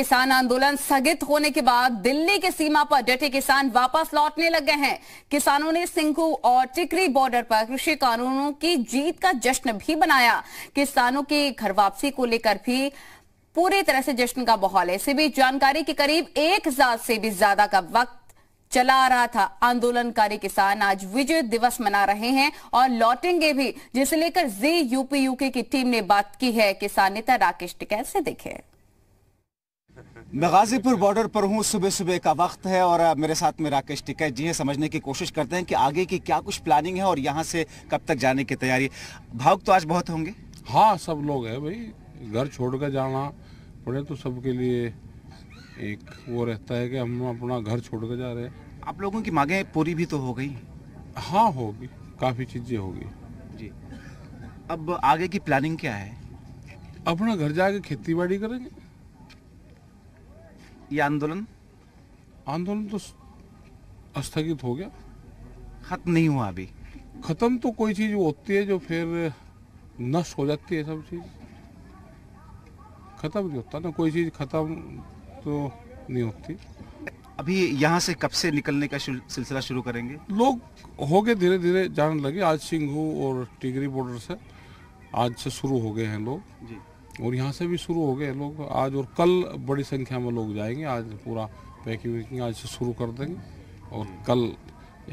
किसान आंदोलन स्थगित होने के बाद दिल्ली की सीमा पर डटे किसान वापस लौटने लग गए हैं किसानों ने सिंघू और टिकरी बॉर्डर पर कृषि कानूनों की जीत का जश्न भी मनाया किसानों की घर वापसी को लेकर भी पूरी तरह से जश्न का माहौल है इसी बीच जानकारी के करीब एक हजार से भी ज्यादा का वक्त चला आ रहा था आंदोलनकारी किसान आज विजय दिवस मना रहे हैं और लौटेंगे भी जिसे लेकर जी यूपी यूके की टीम ने बात की है किसान नेता राकेश टिकैत से देखे मैं गाजीपुर बॉर्डर पर हूँ सुबह सुबह का वक्त है और मेरे साथ में राकेश टिकैत जी हैं समझने की कोशिश करते हैं कि आगे की क्या कुछ प्लानिंग है और यहाँ से कब तक जाने की तैयारी भावुक तो आज बहुत होंगे हाँ सब लोग हैं भाई घर छोड़ कर जाना पड़े तो सबके लिए एक वो रहता है कि हम अपना घर छोड़ कर जा रहे हैं आप लोगों की मांगे पूरी भी तो हो गई हाँ होगी काफ़ी चीज़ें होगी जी अब आगे की प्लानिंग क्या है अपना घर जाके खेती बाड़ी करेंगे ये आंदोलन आंदोलन तो स्थगित हो गया खत्म नहीं हुआ अभी खत्म तो कोई चीज होती है जो फिर नष्ट हो जाती है सब चीज खत्म नहीं होता ना कोई चीज खत्म तो नहीं होती अभी यहाँ से कब से निकलने का सिलसिला शुरू करेंगे लोग हो गए धीरे धीरे जाने लगे आज सिंघू और टिगरी बॉर्डर से आज से शुरू हो गए हैं लोग जी और यहाँ से भी शुरू हो गए लोग आज और कल बड़ी संख्या में लोग जाएंगे आज पूरा पैकिंग वैकिंग आज से शुरू कर देंगे और हम्म। कल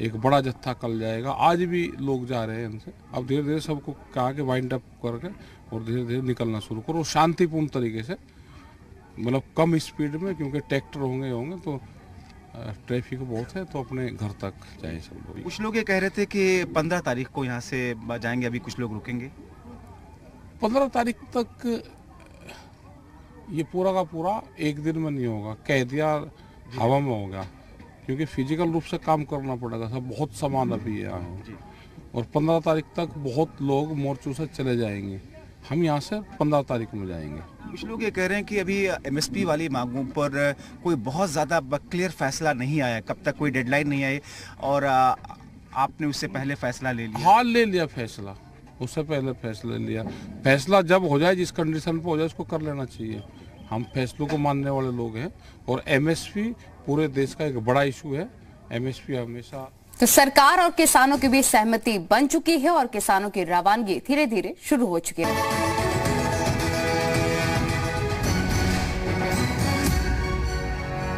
एक बड़ा जत्था कल जाएगा आज भी लोग जा रहे हैं इनसे अब धीरे धीरे सबको कहा कि वाइंड अप करके और धीरे धीरे निकलना शुरू करो शांतिपूर्ण तरीके से मतलब कम स्पीड में क्योंकि ट्रैक्टर होंगे होंगे तो ट्रैफिक बहुत है तो अपने घर तक जाए सब लोग कुछ लोग ये कह रहे थे कि पंद्रह तारीख को यहाँ से जाएंगे अभी कुछ लोग रुकेंगे पंद्रह तारीख तक ये पूरा का पूरा एक दिन में नहीं होगा कह दिया हवा में होगा क्योंकि फिजिकल रूप से काम करना पड़ेगा सब बहुत सामान अभी यहाँ है और पंद्रह तारीख तक बहुत लोग मोर्चों से चले जाएंगे हम यहाँ से पंद्रह तारीख में जाएंगे कुछ लोग ये कह रहे हैं कि अभी एमएसपी वाली मांगों पर कोई बहुत ज़्यादा क्लियर फैसला नहीं आया कब तक कोई डेडलाइन नहीं आई और आपने उससे पहले फैसला ले लिया हाँ ले लिया फैसला उससे पहले फैसला लिया फैसला जब हो जाए जिस कंडीशन पर हो जाए उसको कर लेना चाहिए हम फैसलों को मानने वाले लोग हैं और एमएसपी पूरे देश का एक बड़ा इशू है एमएसपी हमेशा तो सरकार और किसानों के बीच सहमति बन चुकी है और किसानों की रवानगी धीरे धीरे शुरू हो चुकी है